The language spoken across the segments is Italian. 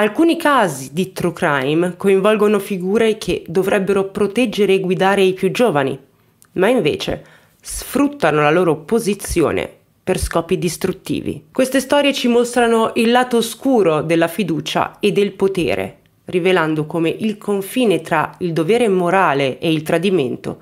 Alcuni casi di true crime coinvolgono figure che dovrebbero proteggere e guidare i più giovani, ma invece sfruttano la loro posizione per scopi distruttivi. Queste storie ci mostrano il lato oscuro della fiducia e del potere, rivelando come il confine tra il dovere morale e il tradimento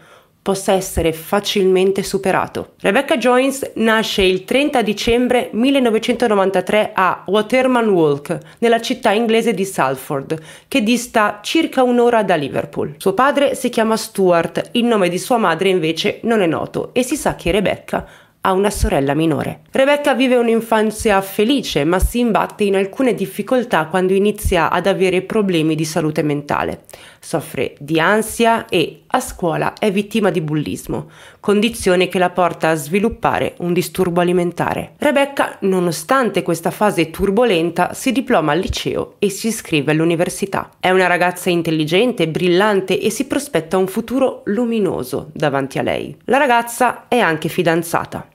possa essere facilmente superato. Rebecca Jones nasce il 30 dicembre 1993 a Waterman Walk, nella città inglese di Salford, che dista circa un'ora da Liverpool. Suo padre si chiama Stuart, il nome di sua madre invece non è noto e si sa che Rebecca ha una sorella minore. Rebecca vive un'infanzia felice, ma si imbatte in alcune difficoltà quando inizia ad avere problemi di salute mentale. Soffre di ansia e a scuola è vittima di bullismo, condizione che la porta a sviluppare un disturbo alimentare. Rebecca, nonostante questa fase turbolenta, si diploma al liceo e si iscrive all'università. È una ragazza intelligente, brillante e si prospetta un futuro luminoso davanti a lei. La ragazza è anche fidanzata.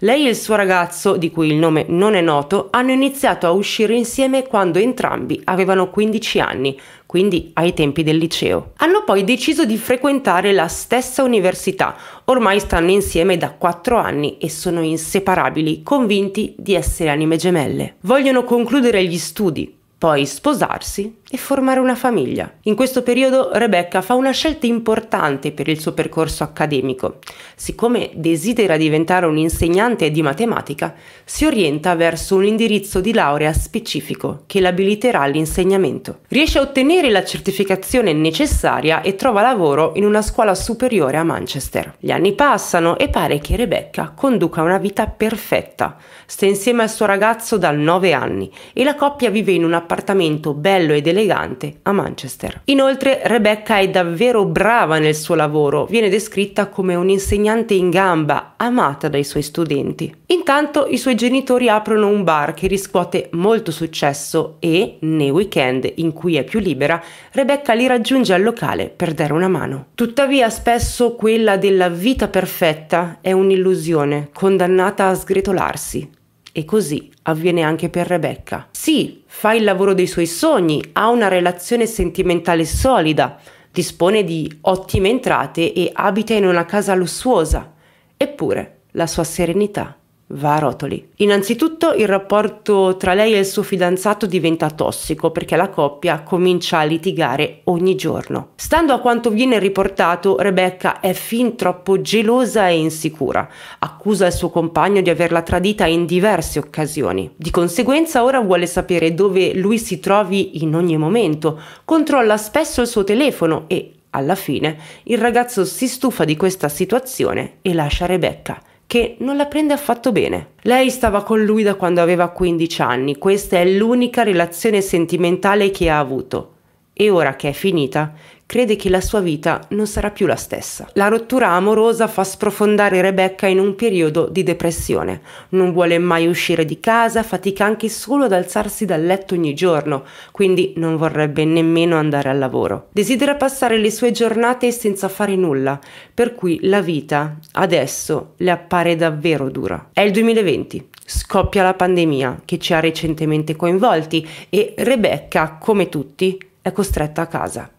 Lei e il suo ragazzo, di cui il nome non è noto, hanno iniziato a uscire insieme quando entrambi avevano 15 anni, quindi ai tempi del liceo. Hanno poi deciso di frequentare la stessa università, ormai stanno insieme da 4 anni e sono inseparabili, convinti di essere anime gemelle. Vogliono concludere gli studi, poi sposarsi e formare una famiglia. In questo periodo Rebecca fa una scelta importante per il suo percorso accademico. Siccome desidera diventare un'insegnante di matematica, si orienta verso un indirizzo di laurea specifico che l'abiliterà all'insegnamento. Riesce a ottenere la certificazione necessaria e trova lavoro in una scuola superiore a Manchester. Gli anni passano e pare che Rebecca conduca una vita perfetta. Sta insieme al suo ragazzo da 9 anni e la coppia vive in una appartamento bello ed elegante a Manchester. Inoltre Rebecca è davvero brava nel suo lavoro, viene descritta come un'insegnante in gamba, amata dai suoi studenti. Intanto i suoi genitori aprono un bar che riscuote molto successo e, nei weekend in cui è più libera, Rebecca li raggiunge al locale per dare una mano. Tuttavia spesso quella della vita perfetta è un'illusione, condannata a sgretolarsi e così avviene anche per Rebecca. Sì, fa il lavoro dei suoi sogni, ha una relazione sentimentale solida, dispone di ottime entrate e abita in una casa lussuosa. Eppure la sua serenità va a rotoli. Innanzitutto il rapporto tra lei e il suo fidanzato diventa tossico perché la coppia comincia a litigare ogni giorno. Stando a quanto viene riportato, Rebecca è fin troppo gelosa e insicura. Accusa il suo compagno di averla tradita in diverse occasioni. Di conseguenza ora vuole sapere dove lui si trovi in ogni momento, controlla spesso il suo telefono e alla fine il ragazzo si stufa di questa situazione e lascia Rebecca che non la prende affatto bene. Lei stava con lui da quando aveva 15 anni, questa è l'unica relazione sentimentale che ha avuto e ora che è finita crede che la sua vita non sarà più la stessa. La rottura amorosa fa sprofondare Rebecca in un periodo di depressione. Non vuole mai uscire di casa, fatica anche solo ad alzarsi dal letto ogni giorno, quindi non vorrebbe nemmeno andare al lavoro. Desidera passare le sue giornate senza fare nulla, per cui la vita adesso le appare davvero dura. È il 2020, scoppia la pandemia che ci ha recentemente coinvolti e Rebecca, come tutti, è costretta a casa.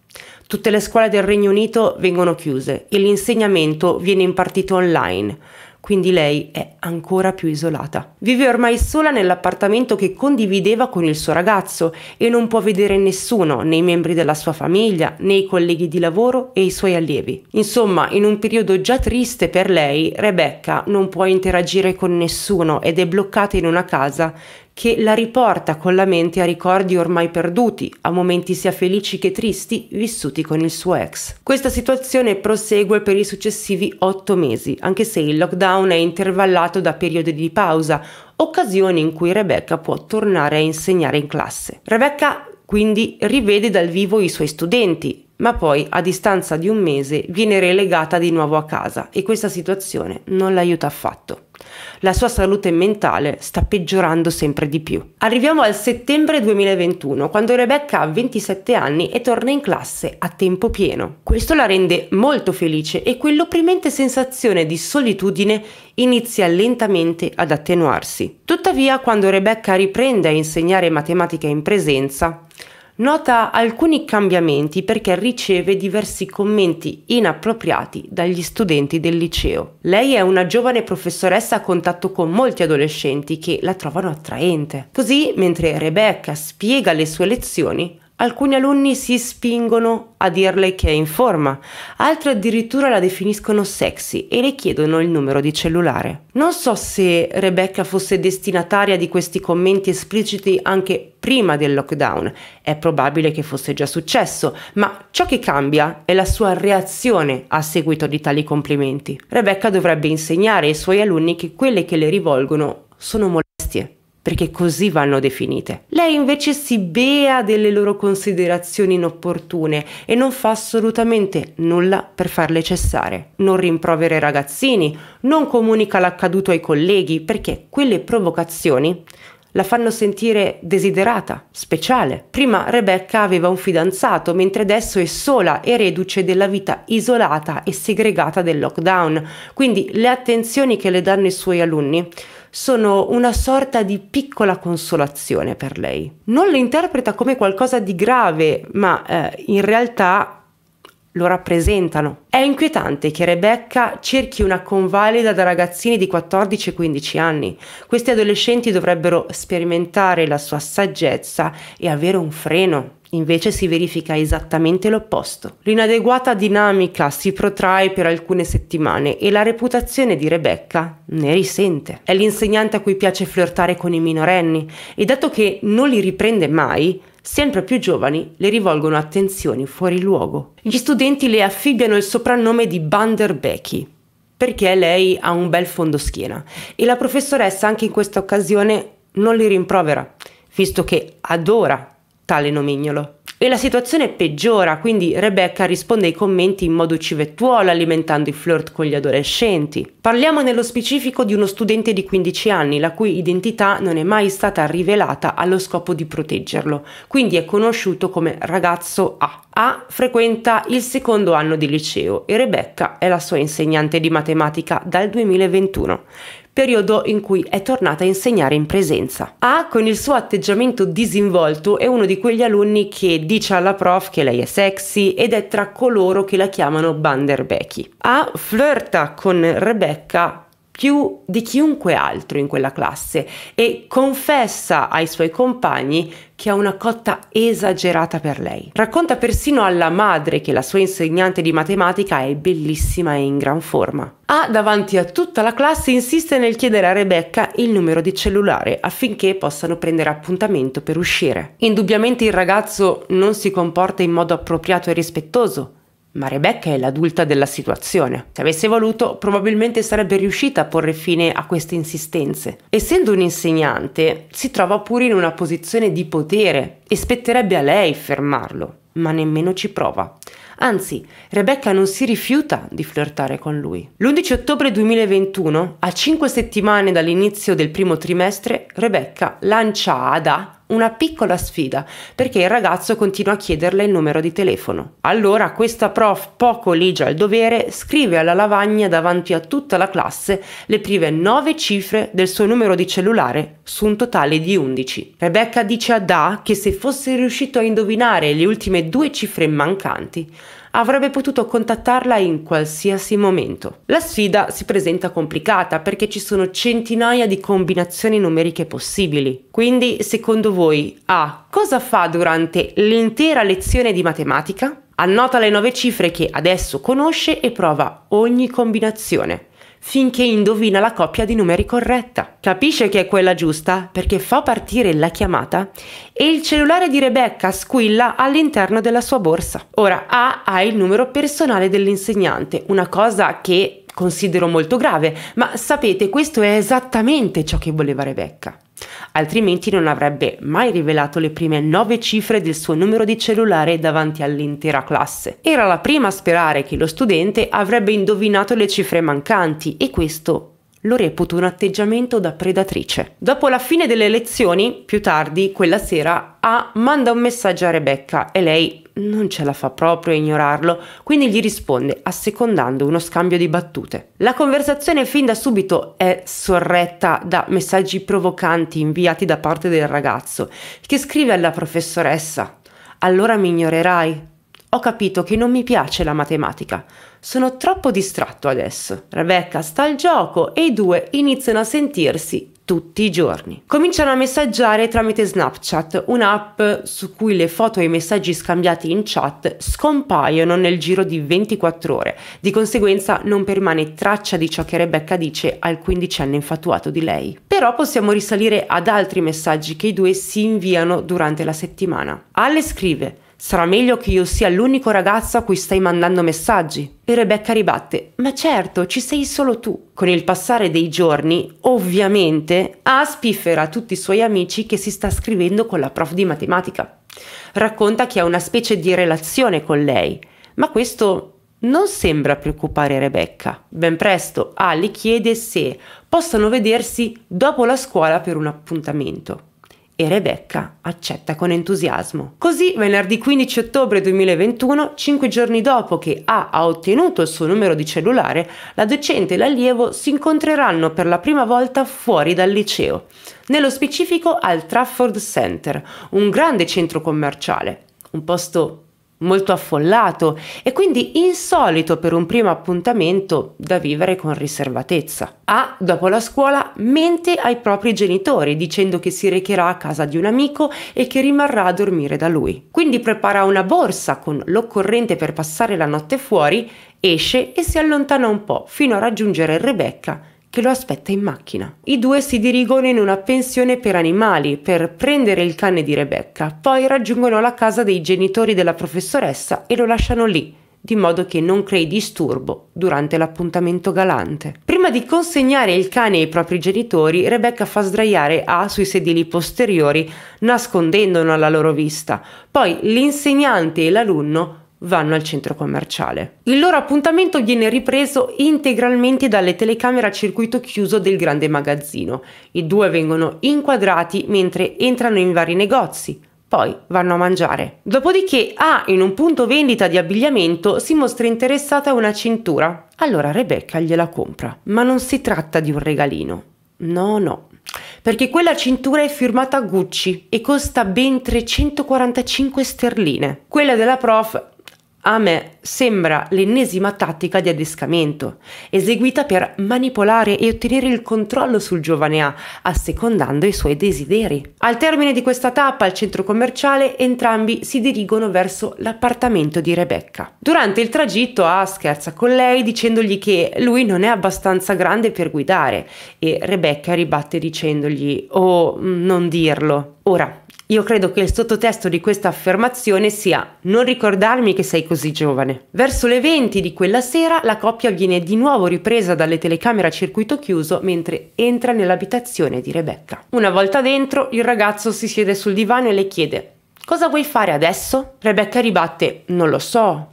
Tutte le scuole del Regno Unito vengono chiuse e l'insegnamento viene impartito online quindi lei è ancora più isolata. Vive ormai sola nell'appartamento che condivideva con il suo ragazzo e non può vedere nessuno, né i membri della sua famiglia, né i colleghi di lavoro e i suoi allievi. Insomma, in un periodo già triste per lei, Rebecca non può interagire con nessuno ed è bloccata in una casa che la riporta con la mente a ricordi ormai perduti, a momenti sia felici che tristi vissuti con il suo ex. Questa situazione prosegue per i successivi otto mesi, anche se il lockdown è intervallato da periodi di pausa, occasioni in cui Rebecca può tornare a insegnare in classe. Rebecca quindi rivede dal vivo i suoi studenti, ma poi a distanza di un mese viene relegata di nuovo a casa e questa situazione non l'aiuta affatto. La sua salute mentale sta peggiorando sempre di più. Arriviamo al settembre 2021, quando Rebecca ha 27 anni e torna in classe a tempo pieno. Questo la rende molto felice e quell'opprimente sensazione di solitudine inizia lentamente ad attenuarsi. Tuttavia, quando Rebecca riprende a insegnare matematica in presenza, nota alcuni cambiamenti perché riceve diversi commenti inappropriati dagli studenti del liceo. Lei è una giovane professoressa a contatto con molti adolescenti che la trovano attraente. Così, mentre Rebecca spiega le sue lezioni, Alcuni alunni si spingono a dirle che è in forma, altri addirittura la definiscono sexy e le chiedono il numero di cellulare. Non so se Rebecca fosse destinataria di questi commenti espliciti anche prima del lockdown, è probabile che fosse già successo, ma ciò che cambia è la sua reazione a seguito di tali complimenti. Rebecca dovrebbe insegnare ai suoi alunni che quelle che le rivolgono sono molto perché così vanno definite. Lei invece si bea delle loro considerazioni inopportune e non fa assolutamente nulla per farle cessare. Non rimprovera i ragazzini, non comunica l'accaduto ai colleghi, perché quelle provocazioni la fanno sentire desiderata, speciale. Prima Rebecca aveva un fidanzato, mentre adesso è sola e reduce della vita isolata e segregata del lockdown, quindi le attenzioni che le danno i suoi alunni sono una sorta di piccola consolazione per lei. Non le interpreta come qualcosa di grave, ma eh, in realtà lo rappresentano. È inquietante che Rebecca cerchi una convalida da ragazzini di 14 15 anni. Questi adolescenti dovrebbero sperimentare la sua saggezza e avere un freno. Invece si verifica esattamente l'opposto. L'inadeguata dinamica si protrae per alcune settimane e la reputazione di Rebecca ne risente. È l'insegnante a cui piace flirtare con i minorenni e dato che non li riprende mai, sempre più giovani le rivolgono attenzioni fuori luogo. Gli studenti le affibbiano il soprannome di Banderbecky perché lei ha un bel fondo schiena e la professoressa anche in questa occasione non li rimprovera, visto che adora tale nomignolo e la situazione peggiora, quindi Rebecca risponde ai commenti in modo civettuolo alimentando i flirt con gli adolescenti. Parliamo nello specifico di uno studente di 15 anni la cui identità non è mai stata rivelata allo scopo di proteggerlo, quindi è conosciuto come ragazzo A. A frequenta il secondo anno di liceo e Rebecca è la sua insegnante di matematica dal 2021 periodo in cui è tornata a insegnare in presenza. A, con il suo atteggiamento disinvolto, è uno di quegli alunni che dice alla prof che lei è sexy ed è tra coloro che la chiamano Banderbecky. A flirta con Rebecca più di chiunque altro in quella classe e confessa ai suoi compagni che ha una cotta esagerata per lei. Racconta persino alla madre che la sua insegnante di matematica è bellissima e in gran forma. A davanti a tutta la classe insiste nel chiedere a Rebecca il numero di cellulare affinché possano prendere appuntamento per uscire. Indubbiamente il ragazzo non si comporta in modo appropriato e rispettoso, ma Rebecca è l'adulta della situazione. Se avesse voluto, probabilmente sarebbe riuscita a porre fine a queste insistenze. Essendo un'insegnante, si trova pure in una posizione di potere e spetterebbe a lei fermarlo, ma nemmeno ci prova. Anzi, Rebecca non si rifiuta di flirtare con lui. L'11 ottobre 2021, a cinque settimane dall'inizio del primo trimestre, Rebecca lancia a una piccola sfida perché il ragazzo continua a chiederle il numero di telefono. Allora questa prof poco ligia al dovere scrive alla lavagna davanti a tutta la classe le prime nove cifre del suo numero di cellulare su un totale di 11. Rebecca dice a Da che se fosse riuscito a indovinare le ultime due cifre mancanti avrebbe potuto contattarla in qualsiasi momento. La sfida si presenta complicata perché ci sono centinaia di combinazioni numeriche possibili. Quindi, secondo voi, A. Cosa fa durante l'intera lezione di matematica? Annota le nove cifre che adesso conosce e prova ogni combinazione finché indovina la coppia di numeri corretta. Capisce che è quella giusta perché fa partire la chiamata e il cellulare di Rebecca squilla all'interno della sua borsa. Ora A ha il numero personale dell'insegnante, una cosa che considero molto grave, ma sapete, questo è esattamente ciò che voleva Rebecca. Altrimenti non avrebbe mai rivelato le prime nove cifre del suo numero di cellulare davanti all'intera classe. Era la prima a sperare che lo studente avrebbe indovinato le cifre mancanti e questo lo reputo un atteggiamento da predatrice. Dopo la fine delle lezioni, più tardi, quella sera, A manda un messaggio a Rebecca e lei non ce la fa proprio a ignorarlo, quindi gli risponde assecondando uno scambio di battute. La conversazione fin da subito è sorretta da messaggi provocanti inviati da parte del ragazzo, che scrive alla professoressa Allora mi ignorerai? Ho capito che non mi piace la matematica. Sono troppo distratto adesso. Rebecca sta al gioco e i due iniziano a sentirsi tutti i giorni. Cominciano a messaggiare tramite Snapchat, un'app su cui le foto e i messaggi scambiati in chat scompaiono nel giro di 24 ore, di conseguenza non permane traccia di ciò che Rebecca dice al quindicenne infatuato di lei. Però possiamo risalire ad altri messaggi che i due si inviano durante la settimana. Alle scrive Sarà meglio che io sia l'unico ragazzo a cui stai mandando messaggi. E Rebecca ribatte, ma certo, ci sei solo tu. Con il passare dei giorni, ovviamente, A spiffera a tutti i suoi amici che si sta scrivendo con la prof di matematica. Racconta che ha una specie di relazione con lei, ma questo non sembra preoccupare Rebecca. Ben presto A le chiede se possono vedersi dopo la scuola per un appuntamento e Rebecca accetta con entusiasmo. Così, venerdì 15 ottobre 2021, cinque giorni dopo che A ha ottenuto il suo numero di cellulare, la docente e l'allievo si incontreranno per la prima volta fuori dal liceo, nello specifico al Trafford Center, un grande centro commerciale, un posto molto affollato e quindi insolito per un primo appuntamento da vivere con riservatezza. A, dopo la scuola, mente ai propri genitori dicendo che si recherà a casa di un amico e che rimarrà a dormire da lui. Quindi prepara una borsa con l'occorrente per passare la notte fuori, esce e si allontana un po' fino a raggiungere Rebecca che lo aspetta in macchina. I due si dirigono in una pensione per animali per prendere il cane di Rebecca, poi raggiungono la casa dei genitori della professoressa e lo lasciano lì, di modo che non crei disturbo durante l'appuntamento galante. Prima di consegnare il cane ai propri genitori, Rebecca fa sdraiare A sui sedili posteriori, nascondendolo alla loro vista. Poi l'insegnante e l'alunno vanno al centro commerciale. Il loro appuntamento viene ripreso integralmente dalle telecamere a circuito chiuso del grande magazzino. I due vengono inquadrati mentre entrano in vari negozi, poi vanno a mangiare. Dopodiché A, ah, in un punto vendita di abbigliamento, si mostra interessata a una cintura. Allora Rebecca gliela compra. Ma non si tratta di un regalino. No, no. Perché quella cintura è firmata Gucci e costa ben 345 sterline. Quella della prof a me sembra l'ennesima tattica di adescamento, eseguita per manipolare e ottenere il controllo sul giovane A, assecondando i suoi desideri. Al termine di questa tappa al centro commerciale, entrambi si dirigono verso l'appartamento di Rebecca. Durante il tragitto A scherza con lei dicendogli che lui non è abbastanza grande per guidare e Rebecca ribatte dicendogli "Oh, non dirlo". Ora, io credo che il sottotesto di questa affermazione sia non ricordarmi che sei così giovane. Verso le 20 di quella sera la coppia viene di nuovo ripresa dalle telecamere a circuito chiuso mentre entra nell'abitazione di Rebecca. Una volta dentro il ragazzo si siede sul divano e le chiede Cosa vuoi fare adesso? Rebecca ribatte Non lo so,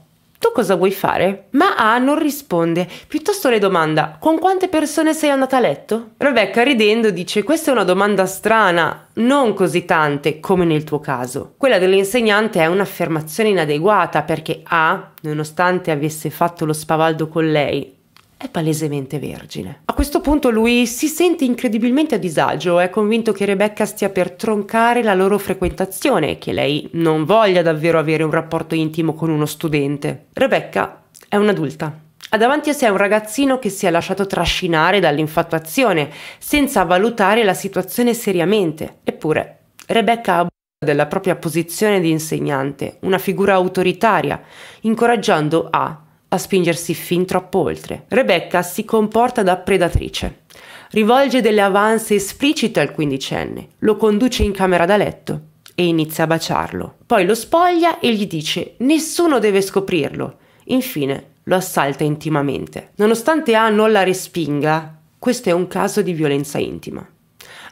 tu cosa vuoi fare? Ma A non risponde, piuttosto le domanda con quante persone sei andata a letto? Rebecca ridendo dice questa è una domanda strana, non così tante come nel tuo caso. Quella dell'insegnante è un'affermazione inadeguata perché A, nonostante avesse fatto lo spavaldo con lei, è palesemente vergine. A questo punto lui si sente incredibilmente a disagio, è convinto che Rebecca stia per troncare la loro frequentazione, che lei non voglia davvero avere un rapporto intimo con uno studente. Rebecca è un'adulta. Ha davanti a sé un ragazzino che si è lasciato trascinare dall'infatuazione, senza valutare la situazione seriamente. Eppure, Rebecca ha della propria posizione di insegnante, una figura autoritaria, incoraggiando a a spingersi fin troppo oltre. Rebecca si comporta da predatrice. Rivolge delle avanze esplicite al quindicenne, lo conduce in camera da letto e inizia a baciarlo. Poi lo spoglia e gli dice nessuno deve scoprirlo. Infine lo assalta intimamente. Nonostante A non la respinga, questo è un caso di violenza intima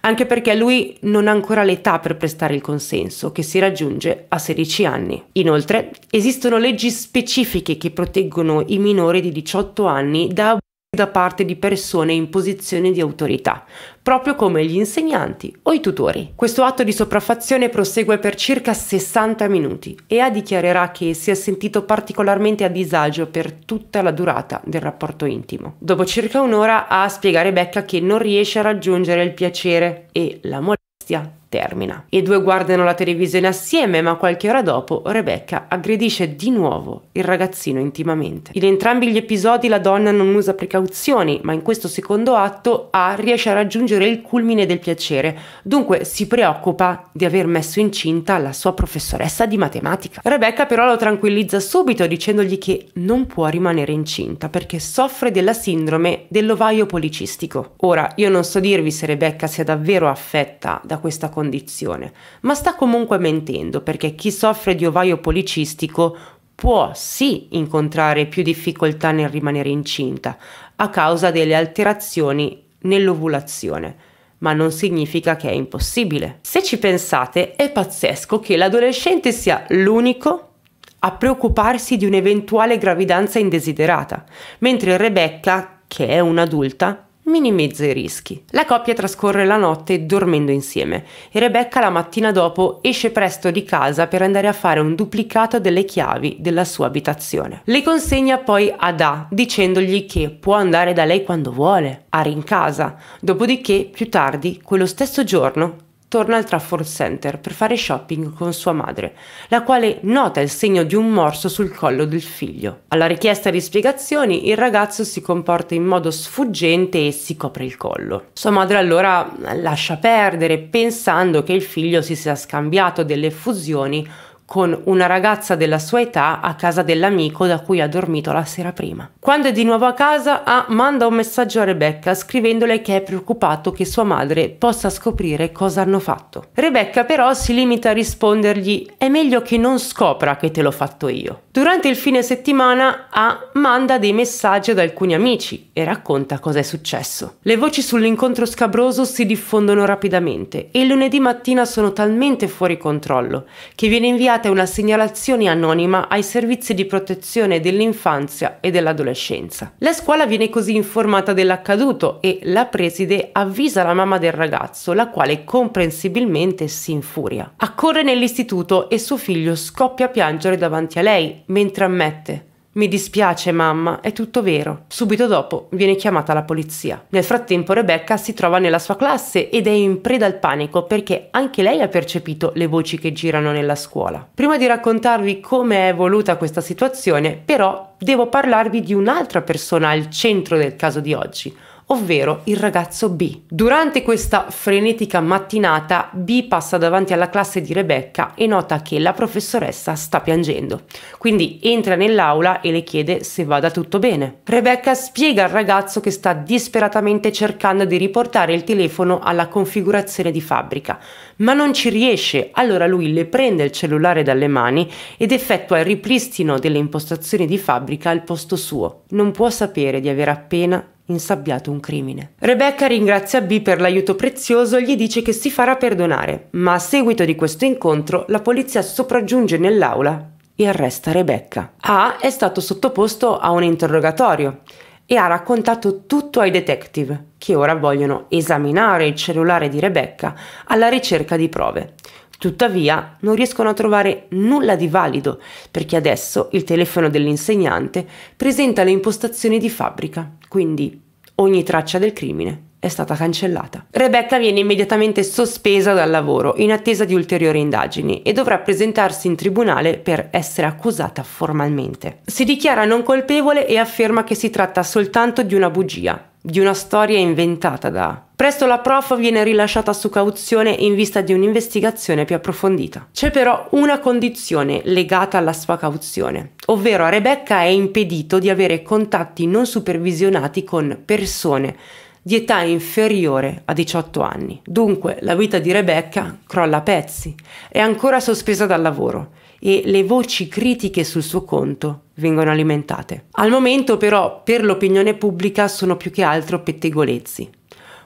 anche perché lui non ha ancora l'età per prestare il consenso, che si raggiunge a 16 anni. Inoltre, esistono leggi specifiche che proteggono i minori di 18 anni da da parte di persone in posizione di autorità, proprio come gli insegnanti o i tutori. Questo atto di sopraffazione prosegue per circa 60 minuti e A dichiarerà che si è sentito particolarmente a disagio per tutta la durata del rapporto intimo. Dopo circa un'ora A spiegare Becca che non riesce a raggiungere il piacere e la molestia termina. I due guardano la televisione assieme, ma qualche ora dopo Rebecca aggredisce di nuovo il ragazzino intimamente. In entrambi gli episodi la donna non usa precauzioni, ma in questo secondo atto A riesce a raggiungere il culmine del piacere, dunque si preoccupa di aver messo incinta la sua professoressa di matematica. Rebecca però lo tranquillizza subito dicendogli che non può rimanere incinta perché soffre della sindrome dell'ovaio policistico. Ora, io non so dirvi se Rebecca sia davvero affetta da questa condizione condizione, ma sta comunque mentendo perché chi soffre di ovaio policistico può sì incontrare più difficoltà nel rimanere incinta a causa delle alterazioni nell'ovulazione ma non significa che è impossibile. Se ci pensate, è pazzesco che l'adolescente sia l'unico a preoccuparsi di un'eventuale gravidanza indesiderata, mentre Rebecca, che è un'adulta, minimizza i rischi. La coppia trascorre la notte dormendo insieme e Rebecca la mattina dopo esce presto di casa per andare a fare un duplicato delle chiavi della sua abitazione. Le consegna poi ad A dicendogli che può andare da lei quando vuole, a rincasa, dopodiché più tardi, quello stesso giorno, torna al Trafford Center per fare shopping con sua madre, la quale nota il segno di un morso sul collo del figlio. Alla richiesta di spiegazioni, il ragazzo si comporta in modo sfuggente e si copre il collo. Sua madre allora lascia perdere, pensando che il figlio si sia scambiato delle fusioni con una ragazza della sua età a casa dell'amico da cui ha dormito la sera prima. Quando è di nuovo a casa, A manda un messaggio a Rebecca scrivendole che è preoccupato che sua madre possa scoprire cosa hanno fatto. Rebecca però si limita a rispondergli è meglio che non scopra che te l'ho fatto io. Durante il fine settimana A manda dei messaggi ad alcuni amici e racconta cosa è successo. Le voci sull'incontro scabroso si diffondono rapidamente e il lunedì mattina sono talmente fuori controllo che viene inviato inviate una segnalazione anonima ai servizi di protezione dell'infanzia e dell'adolescenza. La scuola viene così informata dell'accaduto e la preside avvisa la mamma del ragazzo, la quale comprensibilmente si infuria. Accorre nell'istituto e suo figlio scoppia a piangere davanti a lei, mentre ammette mi dispiace mamma, è tutto vero. Subito dopo viene chiamata la polizia. Nel frattempo Rebecca si trova nella sua classe ed è in preda al panico perché anche lei ha percepito le voci che girano nella scuola. Prima di raccontarvi come è evoluta questa situazione, però, devo parlarvi di un'altra persona al centro del caso di oggi, ovvero il ragazzo B. Durante questa frenetica mattinata, B passa davanti alla classe di Rebecca e nota che la professoressa sta piangendo. Quindi entra nell'aula e le chiede se vada tutto bene. Rebecca spiega al ragazzo che sta disperatamente cercando di riportare il telefono alla configurazione di fabbrica, ma non ci riesce, allora lui le prende il cellulare dalle mani ed effettua il ripristino delle impostazioni di fabbrica al posto suo. Non può sapere di aver appena insabbiato un crimine. Rebecca ringrazia B per l'aiuto prezioso e gli dice che si farà perdonare, ma a seguito di questo incontro la polizia sopraggiunge nell'aula e arresta Rebecca. A è stato sottoposto a un interrogatorio e ha raccontato tutto ai detective, che ora vogliono esaminare il cellulare di Rebecca alla ricerca di prove. Tuttavia non riescono a trovare nulla di valido perché adesso il telefono dell'insegnante presenta le impostazioni di fabbrica quindi ogni traccia del crimine è stata cancellata. Rebecca viene immediatamente sospesa dal lavoro in attesa di ulteriori indagini e dovrà presentarsi in tribunale per essere accusata formalmente. Si dichiara non colpevole e afferma che si tratta soltanto di una bugia, di una storia inventata da. Presto la prof viene rilasciata su cauzione in vista di un'investigazione più approfondita. C'è però una condizione legata alla sua cauzione, ovvero a Rebecca è impedito di avere contatti non supervisionati con persone di età inferiore a 18 anni. Dunque la vita di Rebecca crolla a pezzi, è ancora sospesa dal lavoro e le voci critiche sul suo conto vengono alimentate. Al momento però per l'opinione pubblica sono più che altro pettegolezzi.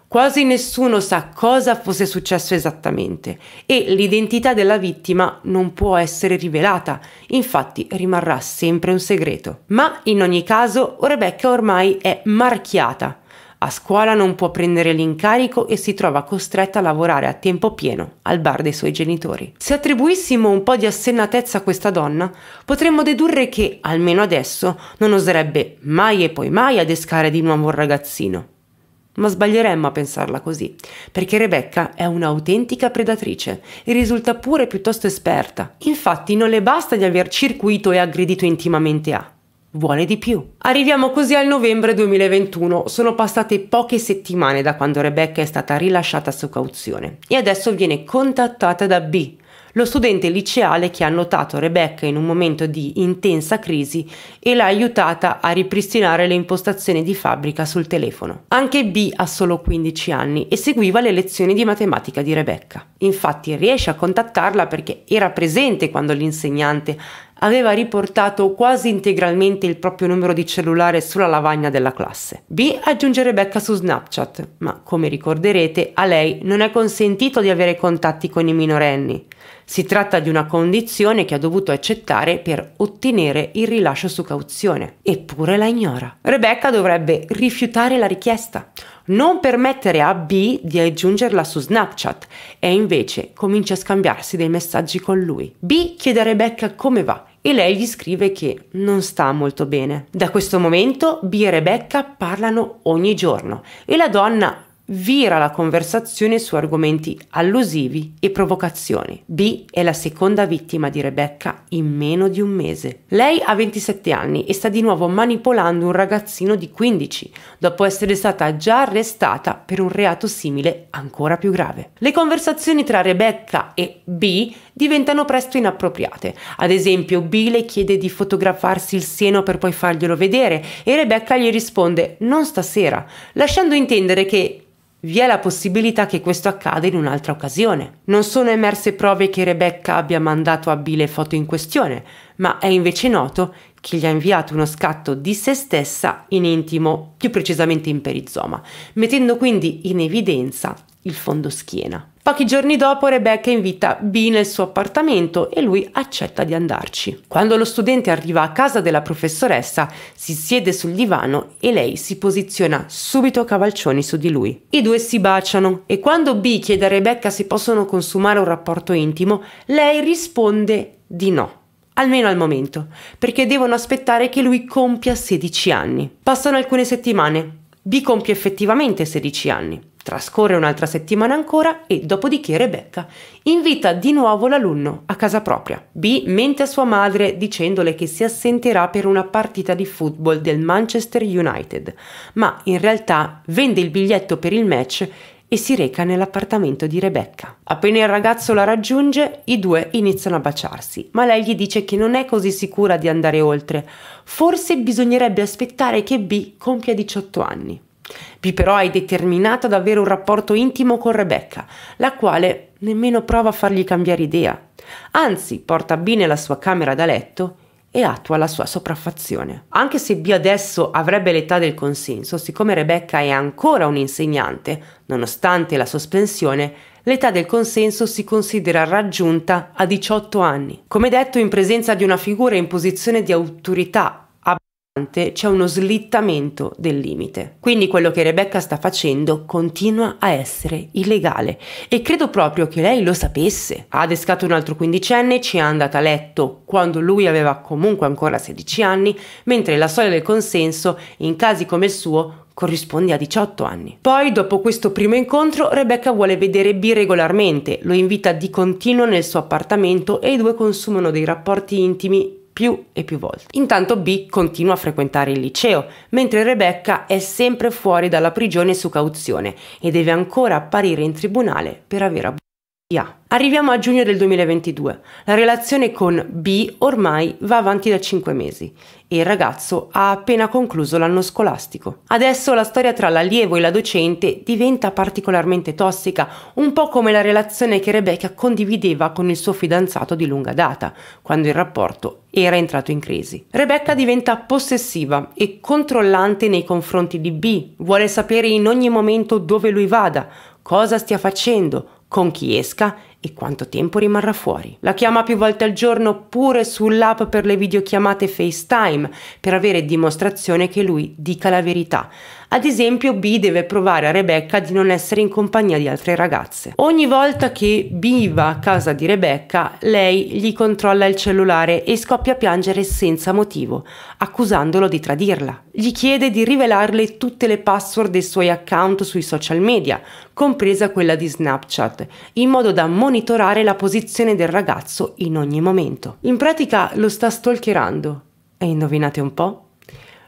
Quasi nessuno sa cosa fosse successo esattamente e l'identità della vittima non può essere rivelata, infatti rimarrà sempre un segreto. Ma in ogni caso Rebecca ormai è marchiata a scuola non può prendere l'incarico e si trova costretta a lavorare a tempo pieno al bar dei suoi genitori. Se attribuissimo un po' di assennatezza a questa donna, potremmo dedurre che, almeno adesso, non oserebbe mai e poi mai adescare di nuovo un ragazzino. Ma sbaglieremmo a pensarla così, perché Rebecca è un'autentica predatrice e risulta pure piuttosto esperta. Infatti non le basta di aver circuito e aggredito intimamente A, vuole di più. Arriviamo così al novembre 2021, sono passate poche settimane da quando Rebecca è stata rilasciata su cauzione e adesso viene contattata da B, lo studente liceale che ha notato Rebecca in un momento di intensa crisi e l'ha aiutata a ripristinare le impostazioni di fabbrica sul telefono. Anche B ha solo 15 anni e seguiva le lezioni di matematica di Rebecca. Infatti riesce a contattarla perché era presente quando l'insegnante aveva riportato quasi integralmente il proprio numero di cellulare sulla lavagna della classe. B aggiunge Rebecca su Snapchat, ma come ricorderete a lei non è consentito di avere contatti con i minorenni. Si tratta di una condizione che ha dovuto accettare per ottenere il rilascio su cauzione, eppure la ignora. Rebecca dovrebbe rifiutare la richiesta, non permettere a B di aggiungerla su Snapchat e invece comincia a scambiarsi dei messaggi con lui. B chiede a Rebecca come va e lei gli scrive che non sta molto bene. Da questo momento Bee e Rebecca parlano ogni giorno e la donna vira la conversazione su argomenti allusivi e provocazioni. B è la seconda vittima di Rebecca in meno di un mese. Lei ha 27 anni e sta di nuovo manipolando un ragazzino di 15, dopo essere stata già arrestata per un reato simile ancora più grave. Le conversazioni tra Rebecca e B diventano presto inappropriate. Ad esempio, B le chiede di fotografarsi il seno per poi farglielo vedere e Rebecca gli risponde non stasera, lasciando intendere che vi è la possibilità che questo accada in un'altra occasione. Non sono emerse prove che Rebecca abbia mandato a B le foto in questione, ma è invece noto che gli ha inviato uno scatto di se stessa in intimo, più precisamente in perizoma, mettendo quindi in evidenza il fondo schiena. Pochi giorni dopo Rebecca invita B nel suo appartamento e lui accetta di andarci. Quando lo studente arriva a casa della professoressa, si siede sul divano e lei si posiziona subito a cavalcioni su di lui. I due si baciano e quando B chiede a Rebecca se possono consumare un rapporto intimo, lei risponde di no almeno al momento, perché devono aspettare che lui compia 16 anni. Passano alcune settimane, B compie effettivamente 16 anni. Trascorre un'altra settimana ancora e dopodiché Rebecca invita di nuovo l'alunno a casa propria. B mente a sua madre dicendole che si assenterà per una partita di football del Manchester United, ma in realtà vende il biglietto per il match e si reca nell'appartamento di Rebecca. Appena il ragazzo la raggiunge, i due iniziano a baciarsi, ma lei gli dice che non è così sicura di andare oltre. Forse bisognerebbe aspettare che B compia 18 anni. P però è determinata ad avere un rapporto intimo con Rebecca, la quale nemmeno prova a fargli cambiare idea. Anzi, porta B nella sua camera da letto e attua la sua sopraffazione. Anche se B adesso avrebbe l'età del consenso, siccome Rebecca è ancora un'insegnante, nonostante la sospensione, l'età del consenso si considera raggiunta a 18 anni. Come detto, in presenza di una figura in posizione di autorità c'è uno slittamento del limite. Quindi quello che Rebecca sta facendo continua a essere illegale e credo proprio che lei lo sapesse. Ha adescato un altro quindicenne, ci è andata a letto quando lui aveva comunque ancora 16 anni, mentre la soglia del consenso in casi come il suo corrisponde a 18 anni. Poi, dopo questo primo incontro, Rebecca vuole vedere B regolarmente, lo invita di continuo nel suo appartamento e i due consumano dei rapporti intimi più e più volte. Intanto B continua a frequentare il liceo, mentre Rebecca è sempre fuori dalla prigione su cauzione e deve ancora apparire in tribunale per aver abusato Yeah. Arriviamo a giugno del 2022. La relazione con B ormai va avanti da 5 mesi e il ragazzo ha appena concluso l'anno scolastico. Adesso la storia tra l'allievo e la docente diventa particolarmente tossica, un po' come la relazione che Rebecca condivideva con il suo fidanzato di lunga data, quando il rapporto era entrato in crisi. Rebecca diventa possessiva e controllante nei confronti di B, vuole sapere in ogni momento dove lui vada, cosa stia facendo, con chi esca e quanto tempo rimarrà fuori. La chiama più volte al giorno pure sull'app per le videochiamate FaceTime per avere dimostrazione che lui dica la verità, ad esempio B deve provare a Rebecca di non essere in compagnia di altre ragazze. Ogni volta che B va a casa di Rebecca, lei gli controlla il cellulare e scoppia a piangere senza motivo, accusandolo di tradirla. Gli chiede di rivelarle tutte le password dei suoi account sui social media, compresa quella di Snapchat, in modo da monitorare la posizione del ragazzo in ogni momento. In pratica lo sta stalkerando. E indovinate un po'?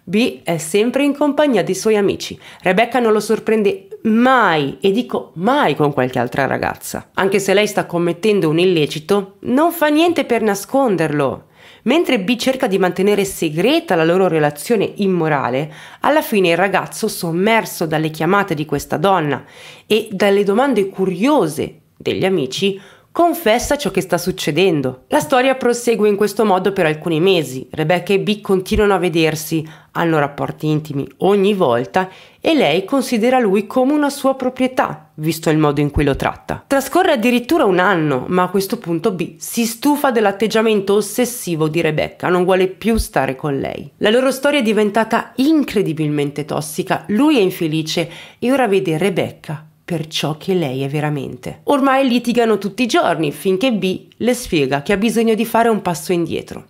B è sempre in compagnia dei suoi amici. Rebecca non lo sorprende mai, e dico mai con qualche altra ragazza. Anche se lei sta commettendo un illecito, non fa niente per nasconderlo. Mentre B cerca di mantenere segreta la loro relazione immorale, alla fine il ragazzo, sommerso dalle chiamate di questa donna e dalle domande curiose degli amici, confessa ciò che sta succedendo. La storia prosegue in questo modo per alcuni mesi. Rebecca e B continuano a vedersi, hanno rapporti intimi ogni volta e lei considera lui come una sua proprietà, visto il modo in cui lo tratta. Trascorre addirittura un anno, ma a questo punto B si stufa dell'atteggiamento ossessivo di Rebecca, non vuole più stare con lei. La loro storia è diventata incredibilmente tossica, lui è infelice e ora vede Rebecca per ciò che lei è veramente. Ormai litigano tutti i giorni finché B le spiega che ha bisogno di fare un passo indietro.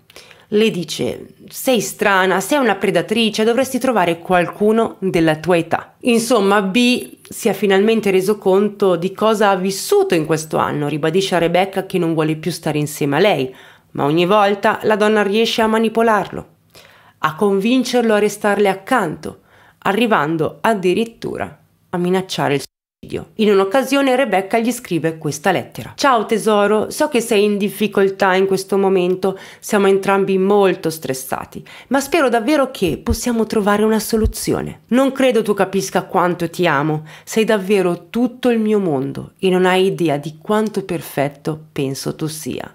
Le dice, sei strana, sei una predatrice, dovresti trovare qualcuno della tua età. Insomma, B si è finalmente reso conto di cosa ha vissuto in questo anno, ribadisce a Rebecca che non vuole più stare insieme a lei, ma ogni volta la donna riesce a manipolarlo, a convincerlo a restarle accanto, arrivando addirittura a minacciare il suo suicidio. In un'occasione Rebecca gli scrive questa lettera. Ciao tesoro, so che sei in difficoltà in questo momento, siamo entrambi molto stressati, ma spero davvero che possiamo trovare una soluzione. Non credo tu capisca quanto ti amo, sei davvero tutto il mio mondo e non hai idea di quanto perfetto penso tu sia.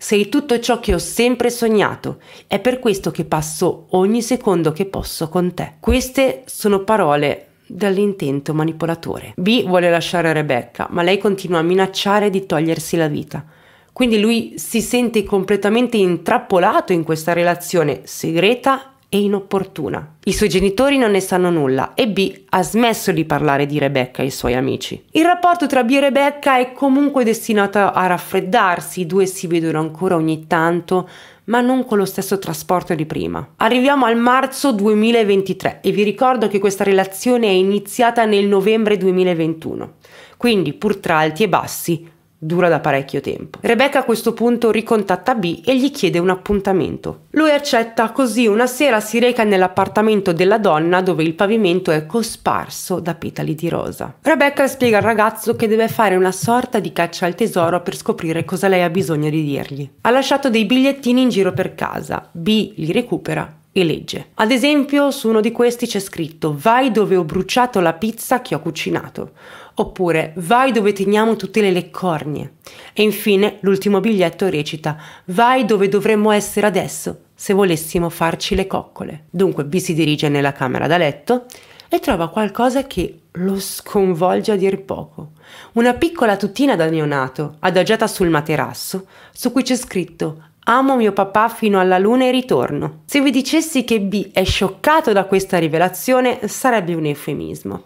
Sei tutto ciò che ho sempre sognato. È per questo che passo ogni secondo che posso con te. Queste sono parole dall'intento manipolatore. B vuole lasciare Rebecca, ma lei continua a minacciare di togliersi la vita. Quindi lui si sente completamente intrappolato in questa relazione segreta e inopportuna. I suoi genitori non ne sanno nulla e B ha smesso di parlare di Rebecca ai suoi amici. Il rapporto tra B e Rebecca è comunque destinato a raffreddarsi, i due si vedono ancora ogni tanto, ma non con lo stesso trasporto di prima. Arriviamo al marzo 2023 e vi ricordo che questa relazione è iniziata nel novembre 2021, quindi pur tra alti e bassi dura da parecchio tempo. Rebecca a questo punto ricontatta B e gli chiede un appuntamento. Lui accetta, così una sera si reca nell'appartamento della donna dove il pavimento è cosparso da petali di rosa. Rebecca spiega al ragazzo che deve fare una sorta di caccia al tesoro per scoprire cosa lei ha bisogno di dirgli. Ha lasciato dei bigliettini in giro per casa, B li recupera e legge. Ad esempio, su uno di questi c'è scritto Vai dove ho bruciato la pizza che ho cucinato, oppure Vai dove teniamo tutte le leccornie. E infine l'ultimo biglietto recita Vai dove dovremmo essere adesso, se volessimo farci le coccole. Dunque B si dirige nella camera da letto e trova qualcosa che lo sconvolge a dir poco. Una piccola tutina da neonato, adagiata sul materasso, su cui c'è scritto Amo mio papà fino alla luna e ritorno. Se vi dicessi che B è scioccato da questa rivelazione sarebbe un eufemismo,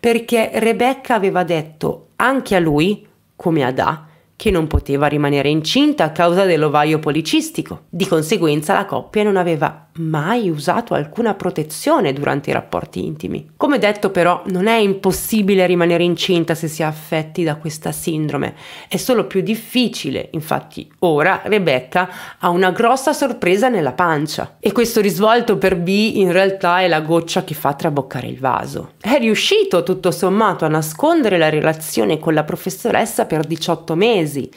perché Rebecca aveva detto anche a lui, come ad A, che non poteva rimanere incinta a causa dell'ovaio policistico. Di conseguenza la coppia non aveva mai usato alcuna protezione durante i rapporti intimi. Come detto però, non è impossibile rimanere incinta se si è affetti da questa sindrome, è solo più difficile. Infatti, ora Rebecca ha una grossa sorpresa nella pancia e questo risvolto per B in realtà è la goccia che fa traboccare il vaso. È riuscito tutto sommato a nascondere la relazione con la professoressa per 18 mesi,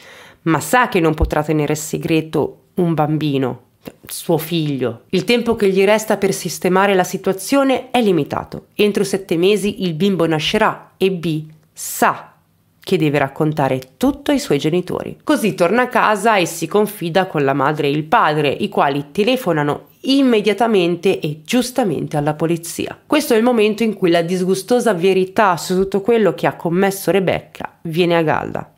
ma sa che non potrà tenere segreto un bambino suo figlio. Il tempo che gli resta per sistemare la situazione è limitato. Entro sette mesi il bimbo nascerà e B sa che deve raccontare tutto ai suoi genitori. Così torna a casa e si confida con la madre e il padre, i quali telefonano immediatamente e giustamente alla polizia. Questo è il momento in cui la disgustosa verità su tutto quello che ha commesso Rebecca viene a galla.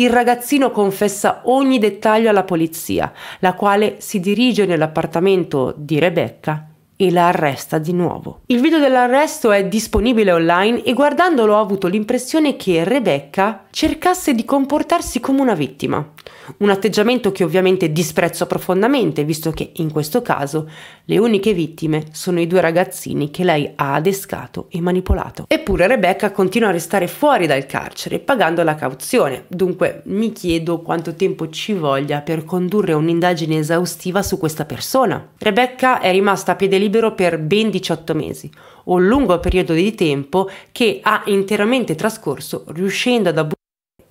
Il ragazzino confessa ogni dettaglio alla polizia, la quale si dirige nell'appartamento di Rebecca e la arresta di nuovo. Il video dell'arresto è disponibile online e guardandolo ho avuto l'impressione che Rebecca cercasse di comportarsi come una vittima. Un atteggiamento che ovviamente disprezzo profondamente, visto che in questo caso le uniche vittime sono i due ragazzini che lei ha adescato e manipolato. Eppure Rebecca continua a restare fuori dal carcere pagando la cauzione, dunque mi chiedo quanto tempo ci voglia per condurre un'indagine esaustiva su questa persona. Rebecca è rimasta a piede libero per ben 18 mesi, un lungo periodo di tempo che ha interamente trascorso riuscendo ad abbordare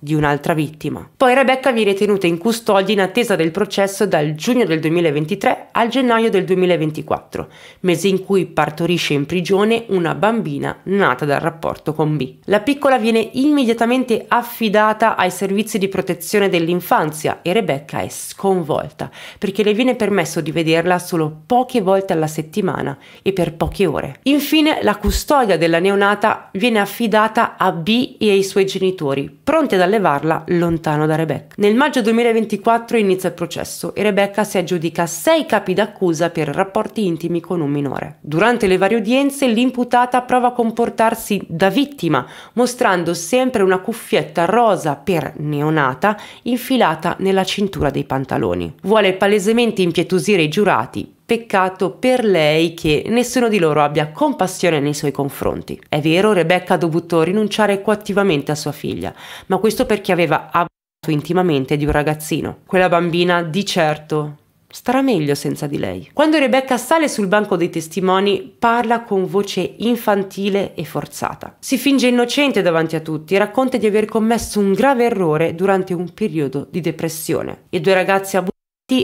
di un'altra vittima. Poi Rebecca viene tenuta in custodia in attesa del processo dal giugno del 2023 al gennaio del 2024, mese in cui partorisce in prigione una bambina nata dal rapporto con B. La piccola viene immediatamente affidata ai servizi di protezione dell'infanzia e Rebecca è sconvolta perché le viene permesso di vederla solo poche volte alla settimana e per poche ore. Infine la custodia della neonata viene affidata a B e ai suoi genitori, pronte dalla allevarla lontano da Rebecca. Nel maggio 2024 inizia il processo e Rebecca si aggiudica sei capi d'accusa per rapporti intimi con un minore. Durante le varie udienze l'imputata prova a comportarsi da vittima, mostrando sempre una cuffietta rosa per neonata infilata nella cintura dei pantaloni. Vuole palesemente impietosire i giurati Peccato per lei che nessuno di loro abbia compassione nei suoi confronti. È vero, Rebecca ha dovuto rinunciare coattivamente a sua figlia, ma questo perché aveva avuto intimamente di un ragazzino. Quella bambina di certo starà meglio senza di lei. Quando Rebecca sale sul banco dei testimoni, parla con voce infantile e forzata. Si finge innocente davanti a tutti, e racconta di aver commesso un grave errore durante un periodo di depressione. I due ragazzi abusivi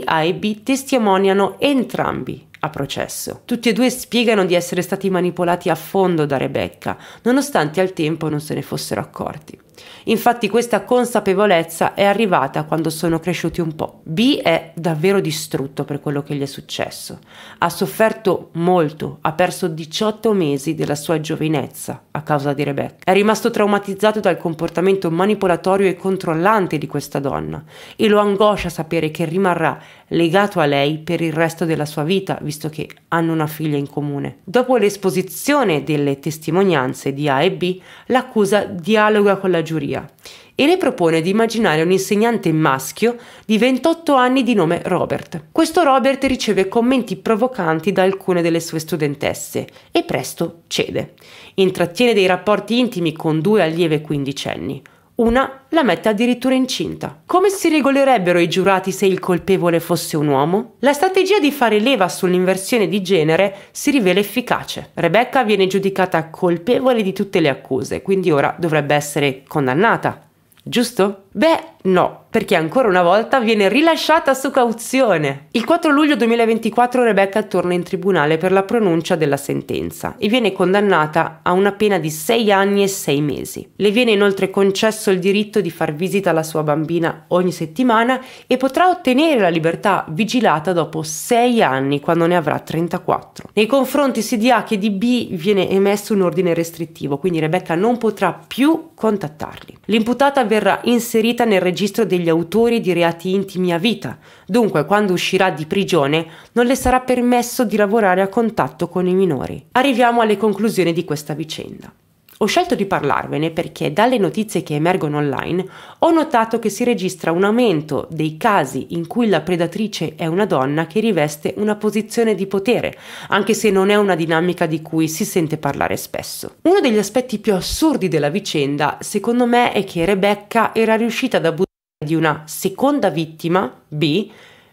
e B testimoniano entrambi a processo. Tutti e due spiegano di essere stati manipolati a fondo da Rebecca, nonostante al tempo non se ne fossero accorti. Infatti questa consapevolezza è arrivata quando sono cresciuti un po'. B è davvero distrutto per quello che gli è successo. Ha sofferto molto, ha perso 18 mesi della sua giovinezza a causa di Rebecca. È rimasto traumatizzato dal comportamento manipolatorio e controllante di questa donna e lo angoscia sapere che rimarrà legato a lei per il resto della sua vita, visto che hanno una figlia in comune. Dopo l'esposizione delle testimonianze di A e B, l'accusa dialoga con la giuria e le propone di immaginare un insegnante maschio di 28 anni di nome Robert. Questo Robert riceve commenti provocanti da alcune delle sue studentesse e presto cede. Intrattiene dei rapporti intimi con due allieve quindicenni. Una la mette addirittura incinta. Come si regolerebbero i giurati se il colpevole fosse un uomo? La strategia di fare leva sull'inversione di genere si rivela efficace. Rebecca viene giudicata colpevole di tutte le accuse, quindi ora dovrebbe essere condannata. Giusto? Beh, no, perché ancora una volta viene rilasciata su cauzione. Il 4 luglio 2024 Rebecca torna in tribunale per la pronuncia della sentenza e viene condannata a una pena di 6 anni e 6 mesi. Le viene inoltre concesso il diritto di far visita alla sua bambina ogni settimana e potrà ottenere la libertà vigilata dopo 6 anni quando ne avrà 34. Nei confronti sia di A che di B viene emesso un ordine restrittivo, quindi Rebecca non potrà più contattarli. L'imputata verrà inserita inserita nel registro degli autori di reati intimi a vita, dunque quando uscirà di prigione non le sarà permesso di lavorare a contatto con i minori. Arriviamo alle conclusioni di questa vicenda. Ho scelto di parlarvene perché dalle notizie che emergono online ho notato che si registra un aumento dei casi in cui la predatrice è una donna che riveste una posizione di potere, anche se non è una dinamica di cui si sente parlare spesso. Uno degli aspetti più assurdi della vicenda, secondo me, è che Rebecca era riuscita ad abusare di una seconda vittima, B,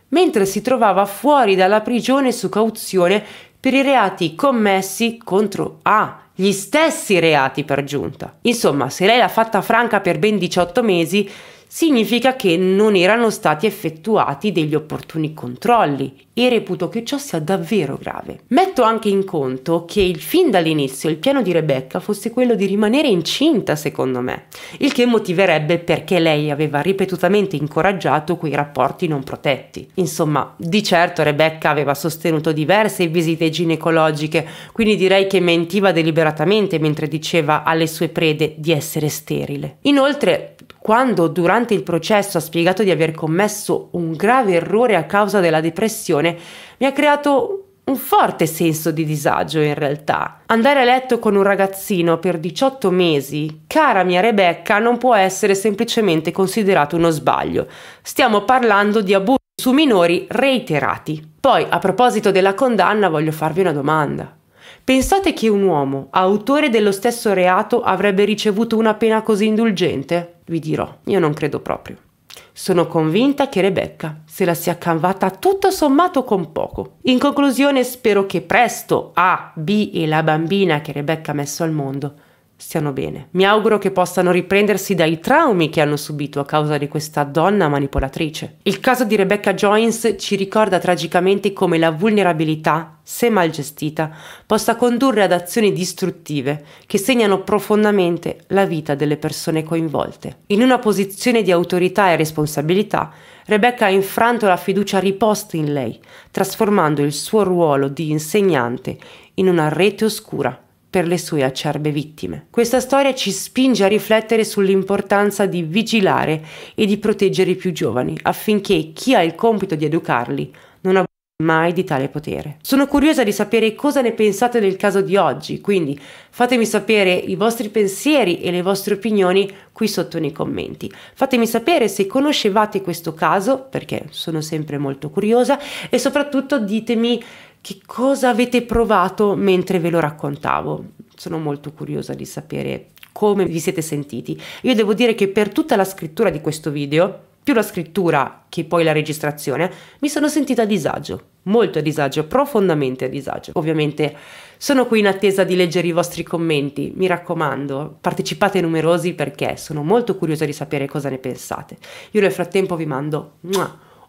mentre si trovava fuori dalla prigione su cauzione per i reati commessi contro A, gli stessi reati per giunta. Insomma, se lei l'ha fatta franca per ben 18 mesi, significa che non erano stati effettuati degli opportuni controlli e reputo che ciò sia davvero grave. Metto anche in conto che il, fin dall'inizio il piano di Rebecca fosse quello di rimanere incinta, secondo me, il che motiverebbe perché lei aveva ripetutamente incoraggiato quei rapporti non protetti. Insomma, di certo Rebecca aveva sostenuto diverse visite ginecologiche, quindi direi che mentiva deliberatamente mentre diceva alle sue prede di essere sterile. Inoltre, quando durante il processo ha spiegato di aver commesso un grave errore a causa della depressione, mi ha creato un forte senso di disagio in realtà. Andare a letto con un ragazzino per 18 mesi, cara mia Rebecca, non può essere semplicemente considerato uno sbaglio. Stiamo parlando di abusi su minori reiterati. Poi, a proposito della condanna, voglio farvi una domanda. Pensate che un uomo, autore dello stesso reato, avrebbe ricevuto una pena così indulgente? vi dirò, io non credo proprio. Sono convinta che Rebecca se la sia cavata tutto sommato con poco. In conclusione spero che presto A, B e la bambina che Rebecca ha messo al mondo stiano bene. Mi auguro che possano riprendersi dai traumi che hanno subito a causa di questa donna manipolatrice. Il caso di Rebecca Joynes ci ricorda tragicamente come la vulnerabilità, se mal gestita, possa condurre ad azioni distruttive che segnano profondamente la vita delle persone coinvolte. In una posizione di autorità e responsabilità, Rebecca ha infranto la fiducia riposta in lei, trasformando il suo ruolo di insegnante in una rete oscura per le sue acerbe vittime. Questa storia ci spinge a riflettere sull'importanza di vigilare e di proteggere i più giovani affinché chi ha il compito di educarli non abbia mai di tale potere. Sono curiosa di sapere cosa ne pensate del caso di oggi, quindi fatemi sapere i vostri pensieri e le vostre opinioni qui sotto nei commenti. Fatemi sapere se conoscevate questo caso, perché sono sempre molto curiosa, e soprattutto ditemi che cosa avete provato mentre ve lo raccontavo. Sono molto curiosa di sapere come vi siete sentiti. Io devo dire che per tutta la scrittura di questo video, più la scrittura che poi la registrazione, mi sono sentita a disagio, molto a disagio, profondamente a disagio. Ovviamente sono qui in attesa di leggere i vostri commenti, mi raccomando, partecipate numerosi perché sono molto curiosa di sapere cosa ne pensate. Io nel frattempo vi mando... Mua!